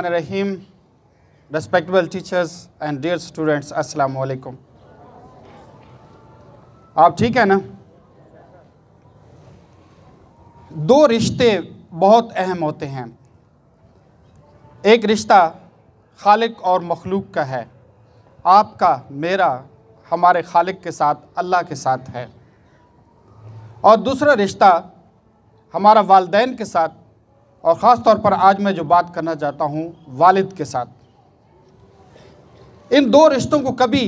Rahim respectable teachers and dear students अस्सलाम वालेकुम आप ठीक है ना दो रिश्ते बहुत अहम होते हैं एक रिश्ता खालिक और मखलूक का है आपका मेरा हमारे खालिक के साथ अल्लाह के साथ है और दूसरा रिश्ता हमारा वालदेन के साथ और ख़ास तौर पर आज मैं जो बात करना चाहता हूँ वालिद के साथ इन दो रिश्तों को कभी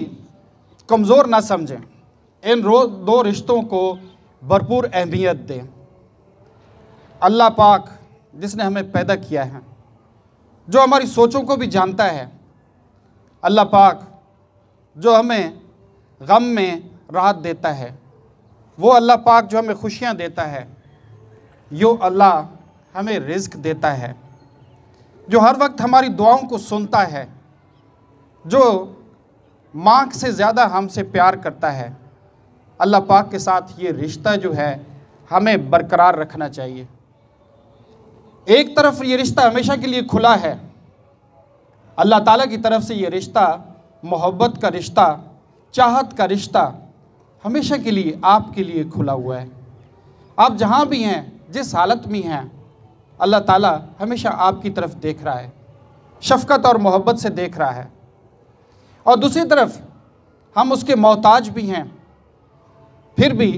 कमज़ोर ना समझें इन दो रिश्तों को भरपूर अहमियत दें अल्लाह पाक जिसने हमें पैदा किया है जो हमारी सोचों को भी जानता है अल्लाह पाक जो हमें गम में राहत देता है वो अल्लाह पाक जो हमें खुशियाँ देता है यो अल्लाह हमें रिस्क देता है जो हर वक्त हमारी दुआओं को सुनता है जो माँ से ज़्यादा हमसे प्यार करता है अल्लाह पाक के साथ ये रिश्ता जो है हमें बरकरार रखना चाहिए एक तरफ ये रिश्ता हमेशा के लिए खुला है अल्लाह ताला की तरफ से ये रिश्ता मोहब्बत का रिश्ता चाहत का रिश्ता हमेशा के लिए आपके लिए खुला हुआ है आप जहाँ भी हैं जिस हालत में हैं अल्लाह ताला हमेशा आपकी तरफ देख रहा है शफकत और मोहब्बत से देख रहा है और दूसरी तरफ हम उसके मोहताज भी हैं फिर भी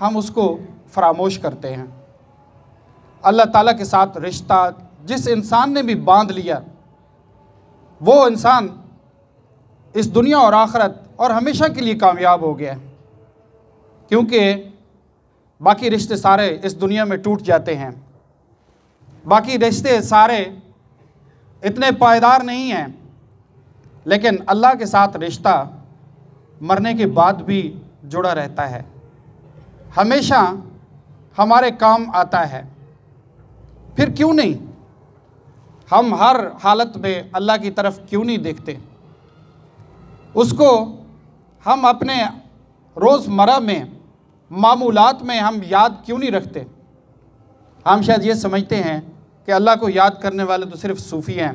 हम उसको फरामोश करते हैं अल्लाह ताला के साथ रिश्ता जिस इंसान ने भी बांध लिया वो इंसान इस दुनिया और आखरत और हमेशा के लिए कामयाब हो गया क्योंकि बाकी रिश्ते सारे इस दुनिया में टूट जाते हैं बाकी रिश्ते सारे इतने पायदार नहीं हैं लेकिन अल्लाह के साथ रिश्ता मरने के बाद भी जुड़ा रहता है हमेशा हमारे काम आता है फिर क्यों नहीं हम हर हालत में अल्लाह की तरफ क्यों नहीं देखते उसको हम अपने रोज़मर्रा में मामूलात में हम याद क्यों नहीं रखते हम शायद ये समझते हैं कि अल्लाह को याद करने वाले तो सिर्फ सूफ़ी हैं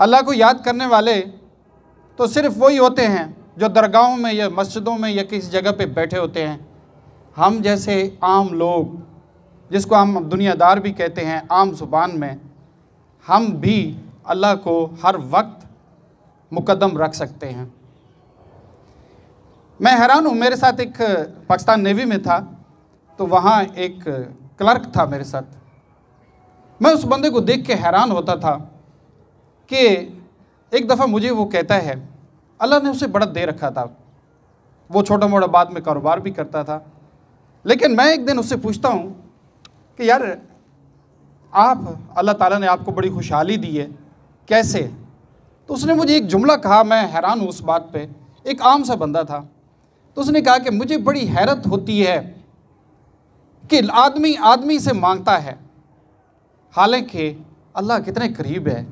अल्लाह को याद करने वाले तो सिर्फ वही होते हैं जो दरगाहों में या मस्जिदों में या किसी जगह पे बैठे होते हैं हम जैसे आम लोग जिसको हम दुनियादार भी कहते हैं आम जुबान में हम भी अल्लाह को हर वक्त मुकदम रख सकते हैं मैं हैरान हूँ मेरे साथ एक पाकिस्तान नेवी में था तो वहाँ एक क्लर्क था मेरे साथ मैं उस बंदे को देख के हैरान होता था कि एक दफ़ा मुझे वो कहता है अल्लाह ने उसे बड़ा दे रखा था वो छोटा मोटा बाद में कारोबार भी करता था लेकिन मैं एक दिन उससे पूछता हूँ कि यार आप अल्लाह ताला ने आपको बड़ी खुशहाली दी है कैसे तो उसने मुझे एक जुमला कहा मैं हैरान हूँ उस बात पे एक आम सा बंदा था तो उसने कहा कि मुझे बड़ी हैरत होती है कि आदमी आदमी से मांगता है हालांकि अल्लाह कितने करीब है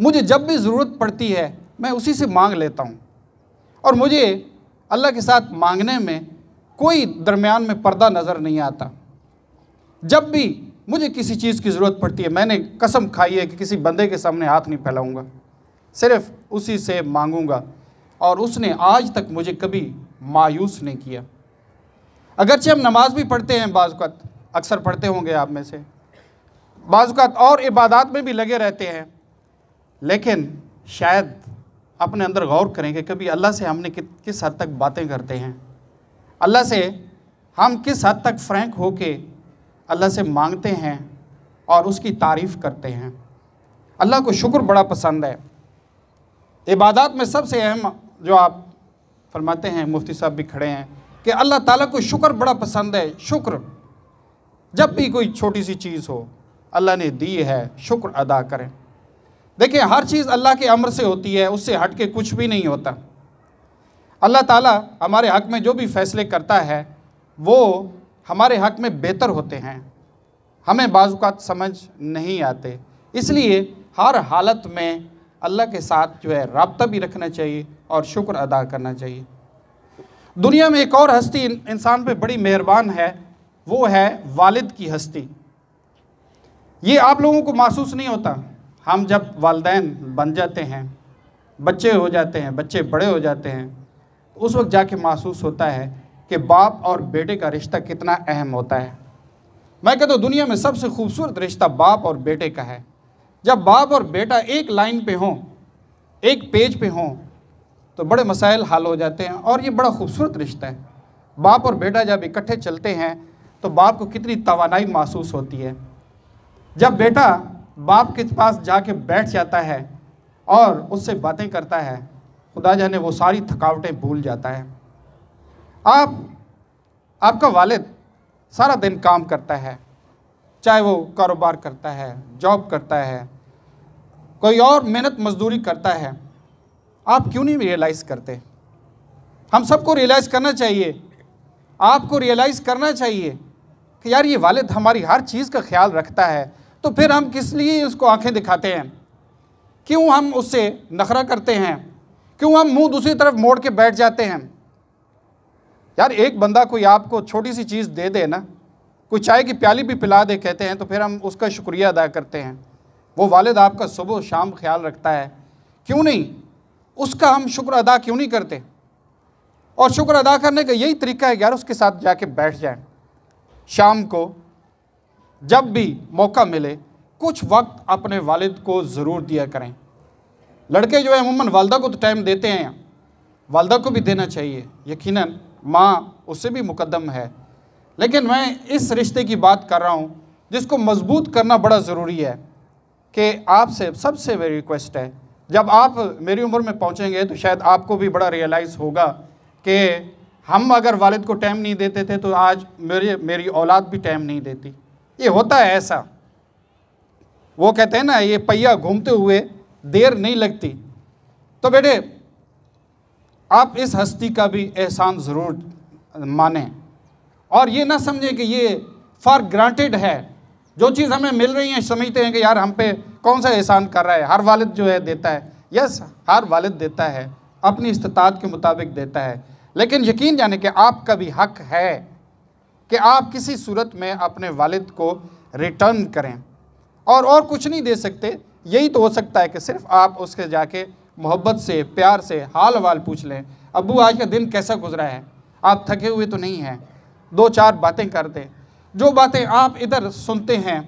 मुझे जब भी ज़रूरत पड़ती है मैं उसी से मांग लेता हूँ और मुझे अल्लाह के साथ मांगने में कोई दरमियान में पर्दा नज़र नहीं आता जब भी मुझे किसी चीज़ की ज़रूरत पड़ती है मैंने कसम खाई है कि किसी बंदे के सामने हाथ नहीं फैलाऊँगा सिर्फ उसी से मांगूँगा और उसने आज तक मुझे कभी मायूस नहीं किया अगरचे हम नमाज भी पढ़ते हैं बाज़त अक्सर पढ़ते होंगे आप में से बाजुकात और इबादत में भी लगे रहते हैं लेकिन शायद अपने अंदर गौर करें कि कभी अल्लाह से हमने कि, किस हद तक बातें करते हैं अल्लाह से हम किस हद तक फ्रैंक हो के अल्लाह से मांगते हैं और उसकी तारीफ़ करते हैं अल्लाह को शुक्र बड़ा पसंद है इबादत में सबसे अहम जो आप फरमाते हैं मुफ्ती साहब भी खड़े हैं कि अल्लाह ताला को शुक्र बड़ा पसंद है शुक्र जब भी कोई छोटी सी चीज़ हो अल्लाह ने दी है शुक्र अदा करें देखिए हर चीज़ अल्लाह के अमर से होती है उससे हट के कुछ भी नहीं होता अल्लाह ताला हमारे हक में जो भी फैसले करता है वो हमारे हक में बेहतर होते हैं हमें बाजुकात समझ नहीं आते इसलिए हर हालत में अल्लाह के साथ जो है रबता भी रखना चाहिए और शुक्र अदा करना चाहिए दुनिया में एक और हस्ती इंसान पर बड़ी मेहरबान है वो है वालिद की हस्ती ये आप लोगों को महसूस नहीं होता हम जब वालदेन बन जाते हैं बच्चे हो जाते हैं बच्चे बड़े हो जाते हैं तो उस वक्त जाके महसूस होता है कि बाप और बेटे का रिश्ता कितना अहम होता है मैं कहता तो हूँ दुनिया में सबसे खूबसूरत रिश्ता बाप और बेटे का है जब बाप और बेटा एक लाइन पे हों एक पेज पे हों तो बड़े मसाइल हल हो जाते हैं और ये बड़ा खूबसूरत रिश्ता है बाप और बेटा जब इकट्ठे चलते हैं तो बाप को कितनी तोानाई महसूस होती है जब बेटा बाप के पास जाके बैठ जाता है और उससे बातें करता है खुदा जाने वो सारी थकावटें भूल जाता है आप आपका वालिद सारा दिन काम करता है चाहे वो कारोबार करता है जॉब करता है कोई और मेहनत मजदूरी करता है आप क्यों नहीं रियलाइज़ करते हम सबको रियलाइज़ करना चाहिए आपको रियलाइज़ करना चाहिए कि यार ये वालिद हमारी हर चीज़ का ख्याल रखता है तो फिर हम किस लिए उसको आंखें दिखाते हैं क्यों हम उससे नखरा करते हैं क्यों हम मुंह दूसरी तरफ मोड़ के बैठ जाते हैं यार एक बंदा कोई आपको छोटी सी चीज़ दे दे ना कोई चाय की प्याली भी पिला दे कहते हैं तो फिर हम उसका शुक्रिया अदा करते हैं वो वालिद आपका सुबह शाम ख्याल रखता है क्यों नहीं उसका हम शुक्र अदा क्यों नहीं करते और शुक्र अदा करने का यही तरीका है यार उसके साथ जाके बैठ जाए शाम को जब भी मौका मिले कुछ वक्त अपने वालिद को ज़रूर दिया करें लड़के जो है अमूमन वालदा को तो टाइम देते हैं वालदा को भी देना चाहिए यकीनन माँ उससे भी मुकदम है लेकिन मैं इस रिश्ते की बात कर रहा हूँ जिसको मजबूत करना बड़ा ज़रूरी है कि आपसे सबसे मेरी रिक्वेस्ट है जब आप मेरी उम्र में पहुँचेंगे तो शायद आपको भी बड़ा रियलाइज़ होगा कि हम अगर वालिद को टाइम नहीं देते थे तो आज मेरे मेरी औलाद भी टाइम नहीं देती ये होता है ऐसा वो कहते हैं ना ये पहिया घूमते हुए देर नहीं लगती तो बेटे आप इस हस्ती का भी एहसान ज़रूर माने और ये ना समझें कि ये फॉर ग्रांटेड है जो चीज़ हमें मिल रही है समझते हैं कि यार हम पे कौन सा एहसान कर रहा है हर वालिद जो है देता है यस हर वालिद देता है अपनी इस्तात के मुताबिक देता है लेकिन यकीन जाने कि आपका भी हक है कि आप किसी सूरत में अपने वालिद को रिटर्न करें और और कुछ नहीं दे सकते यही तो हो सकता है कि सिर्फ आप उसके जाके मोहब्बत से प्यार से हाल वाल पूछ लें अबू आज का दिन कैसा गुजरा है आप थके हुए तो नहीं हैं दो चार बातें कर दें जो बातें आप इधर सुनते हैं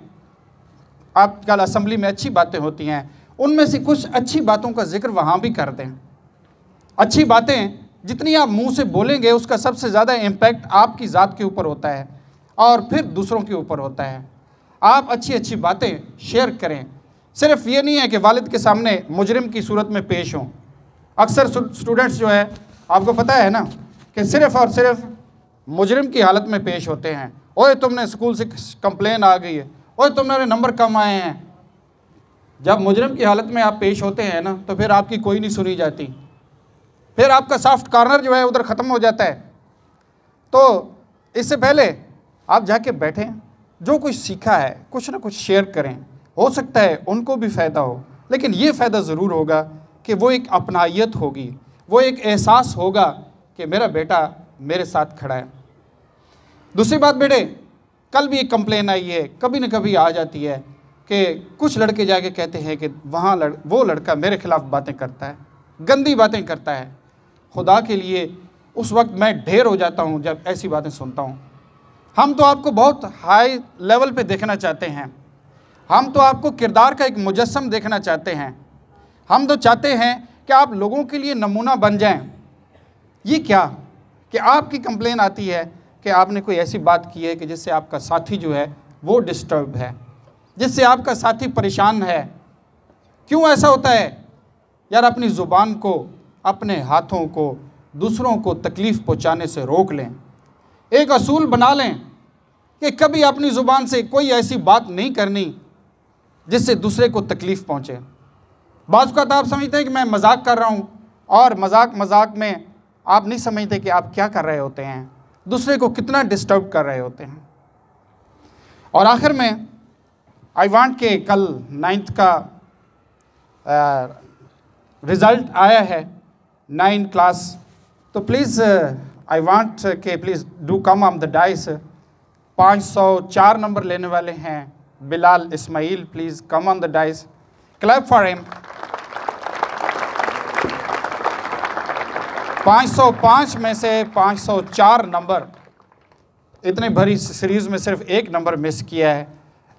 आप कल असम्बली में अच्छी बातें होती हैं उनमें से कुछ अच्छी बातों का जिक्र वहाँ भी कर दें अच्छी बातें जितनी आप मुंह से बोलेंगे उसका सबसे ज़्यादा इम्पैक्ट आपकी ज़ात के ऊपर होता है और फिर दूसरों के ऊपर होता है आप अच्छी अच्छी बातें शेयर करें सिर्फ ये नहीं है कि वालिद के सामने मुजरिम की सूरत में पेश हों अक्सर स्टूडेंट्स जो है आपको पता है ना कि सिर्फ और सिर्फ मुजरिम की हालत में पेश होते हैं ओए तुमने स्कूल से कंप्लेन आ गई है ओए तुम्हारे नंबर कम आए हैं जब मुजरम की हालत में आप पेश होते हैं ना तो फिर आपकी कोई नहीं सुनी जाती फिर आपका सॉफ्ट कॉर्नर जो है उधर ख़त्म हो जाता है तो इससे पहले आप जाके बैठें जो कुछ सीखा है कुछ ना कुछ शेयर करें हो सकता है उनको भी फ़ायदा हो लेकिन ये फ़ायदा ज़रूर होगा कि वो एक अपनाइत होगी वो एक एहसास होगा कि मेरा बेटा मेरे साथ खड़ा है दूसरी बात बेटे कल भी एक कंप्लेन आई है कभी ना कभी आ जाती है कि कुछ लड़के जाके कहते हैं कि वहाँ लड़ वो लड़का मेरे खिलाफ़ बातें करता है गंदी बातें करता है खुदा के लिए उस वक्त मैं ढेर हो जाता हूँ जब ऐसी बातें सुनता हूँ हम तो आपको बहुत हाई लेवल पे देखना चाहते हैं हम तो आपको किरदार का एक मुजस्म देखना चाहते हैं हम तो चाहते हैं कि आप लोगों के लिए नमूना बन जाएं ये क्या कि आपकी कंप्लेन आती है कि आपने कोई ऐसी बात की है कि जिससे आपका साथी जो है वो डिस्टर्ब है जिससे आपका साथी परेशान है क्यों ऐसा होता है यार अपनी ज़ुबान को अपने हाथों को दूसरों को तकलीफ़ पहुंचाने से रोक लें एक असूल बना लें कि कभी अपनी ज़ुबान से कोई ऐसी बात नहीं करनी जिससे दूसरे को तकलीफ़ पहुँचे बाज़ का आप समझते हैं कि मैं मजाक कर रहा हूँ और मजाक मजाक में आप नहीं समझते कि आप क्या कर रहे होते हैं दूसरे को कितना डिस्टर्ब कर रहे होते हैं और आखिर में आई वांट के कल नाइन्थ का रिज़ल्ट आया है नाइन क्लास तो प्लीज़ आई वांट के please do come on the dais 504 number लेने वाले हैं Bilal Ismail please come on the dais clap for him 505 में से 504 नंबर इतने भरी सीरीज़ में सिर्फ एक नंबर मिस किया है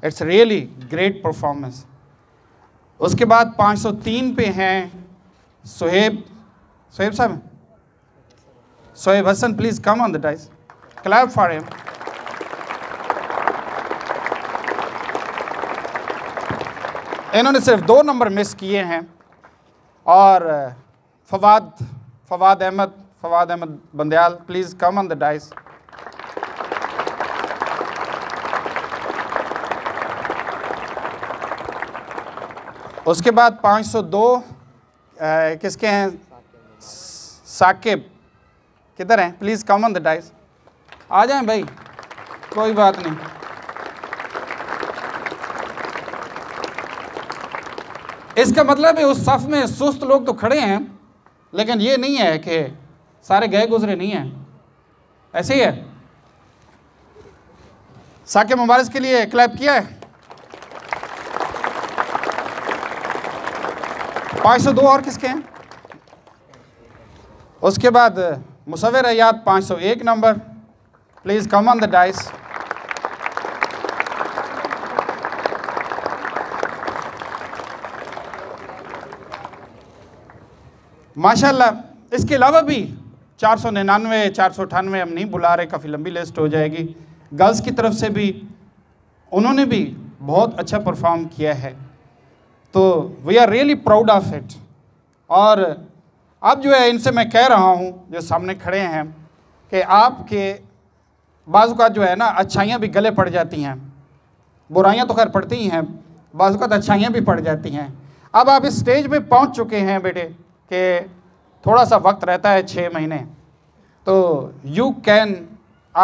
इट्स रियली ग्रेट परफॉर्मेंस उसके बाद 503 पे हैं Suhaib Soeb Sam. Soeb Hassan, please come on the dice. Clap for him. इन्होंने सिर्फ दो नंबर मिस किए हैं और Fawad Fawad Ahmed Fawad Ahmed Bandyal please come on the dais उसके बाद 502 किसके हैं साकिब किधर हैं please come on the dais आ जाएं भाई कोई बात नहीं इसका मतलब है उस सफ़ में सुस्त लोग तो खड़े हैं लेकिन ये नहीं है कि सारे गए गुजरे नहीं हैं ऐसे ही है साकिब मुबारक के लिए क्लैप किया है पाँच सौ दो और किसके हैं उसके बाद मुसविर याद 501 number please come on the dais माशाल्लाह इसके अलावा भी चार सौ निन्यानवे चार सौ अठानवे हम नहीं बुला रहे काफ़ी लंबी लिस्ट हो जाएगी गर्ल्स की तरफ से भी उन्होंने भी बहुत अच्छा परफॉर्म किया है तो we are really proud of it और अब जो है इनसे मैं कह रहा हूँ जो सामने खड़े हैं कि आपके बाज़ात जो है ना अच्छाइयाँ भी गले पड़ जाती हैं बुराइयाँ तो खैर पड़ती ही हैं बाज़ात अच्छाइयाँ भी पड़ जाती हैं अब आप इस स्टेज में पहुँच चुके हैं बेटे कि थोड़ा सा वक्त रहता है छः महीने तो you can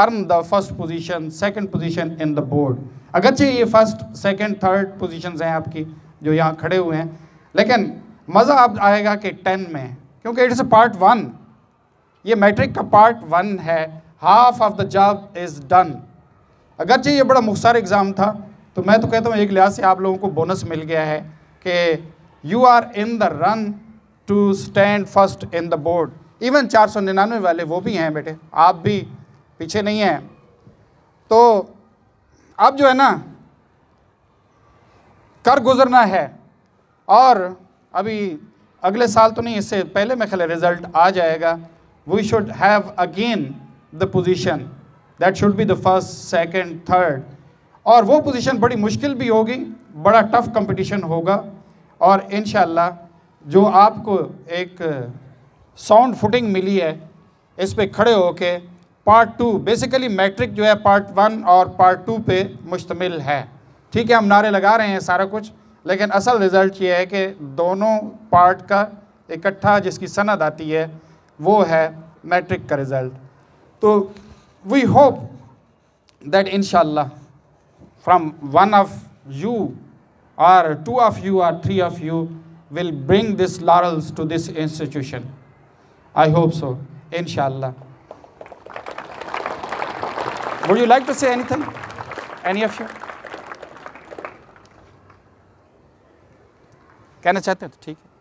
arm the first position second position in the board अगरचे ये फर्स्ट सेकेंड थर्ड पोजिशन हैं आपकी जो यहाँ खड़े हुए हैं लेकिन मज़ा अब आएगा कि टेन में क्योंकि इज अ पार्ट वन ये मैट्रिक का पार्ट वन है half of the job is done अगरचे ये बड़ा मुख्तार एग्ज़ाम था तो मैं तो कहता हूँ एक लिहाज से आप लोगों को बोनस मिल गया है कि you are in the run to stand first in the board even चार सौ निन्यानवे वाले वो भी हैं बेटे आप भी पीछे नहीं हैं तो अब जो है ना कर गुजरना है और अभी अगले साल तो नहीं इससे पहले में ख्याल रिज़ल्ट आ जाएगा we should have again the position that should be the first second third और वो पोजीशन बड़ी मुश्किल भी होगी बड़ा टफ कंपटीशन होगा और इन जो आपको एक साउंड फुटिंग मिली है इस पर खड़े होके पार्ट टू बेसिकली मैट्रिक जो है पार्ट वन और पार्ट टू पे मुश्तमिल है ठीक है हम नारे लगा रहे हैं सारा कुछ लेकिन असल रिज़ल्ट ये है कि दोनों पार्ट का इकट्ठा जिसकी सनद आती है वो है मैट्रिक का रिज़ल्ट तो we hope that in from one of you or two of you or three of you will bring this laurels to this institution I hope so in would you like to say thing any of you कहना चाहते हैं तो ठीक है